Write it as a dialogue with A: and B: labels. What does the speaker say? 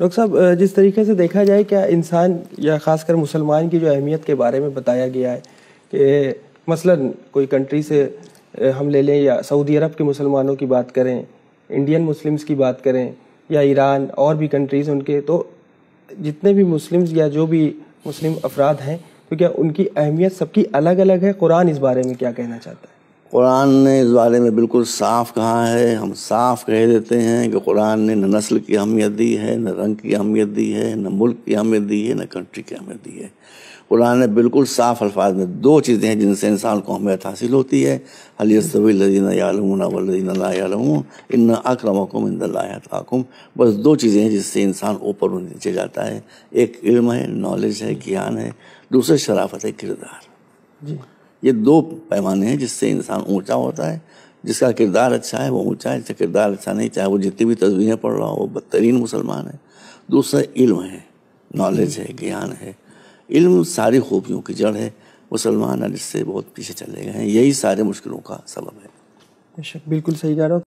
A: doctor साहब जिस तरीके से देखा जाए क्या इंसान या ख़ासकर मुसलमान की जो अहमियत के बारे में बताया गया है कि मसलन कोई कंट्री से हम ले लें या सऊदी अरब के मुसलमानों की बात करें इंडियन मुस्लिम्स की बात करें या ईरान और भी कंट्रीज़ उनके तो जितने भी मुस्लिम्स या जो भी मुस्लिम अफराद हैं तो क्या उनकी अहमियत सबकी अलग अलग है कुरान इस बारे में क्या कहना चाहता है
B: कुरान ने इस बारे में बिल्कुल साफ कहा है हम साफ कह देते हैं कि कुरान ने न नस्ल की अहमियत दी है न रंग की अहमियत दी है न मुल्क की अहमियत दी है न कंट्री की अहमियत दी है कुरान ने बिल्कुल साफ अल्फाज में दो चीज़ें हैं जिनसे इंसान को अहमियत हासिल होती है हलीसबीन इन अक्रमकुम इंदाकुम बस दो चीज़ें हैं जिससे इंसान ऊपर नीचे जाता है एक इल्म है नॉलेज है ज्ञान है दूसरे शराफत है किरदार जी ये दो पैमाने हैं जिससे इंसान ऊंचा होता है जिसका किरदार अच्छा है वो ऊंचा है जिसका किरदार अच्छा नहीं चाहे वो जितनी भी तस्वीरें पढ़ रहा हो वो बदतरीन मुसलमान है दूसरा इल्म है नॉलेज है ज्ञान है इल्म सारी खूबियों की जड़ है मुसलमान जिससे इससे बहुत पीछे चले गए हैं यही सारे मुश्किलों का सबब है
A: बेशक बिल्कुल सही कह रहा हूँ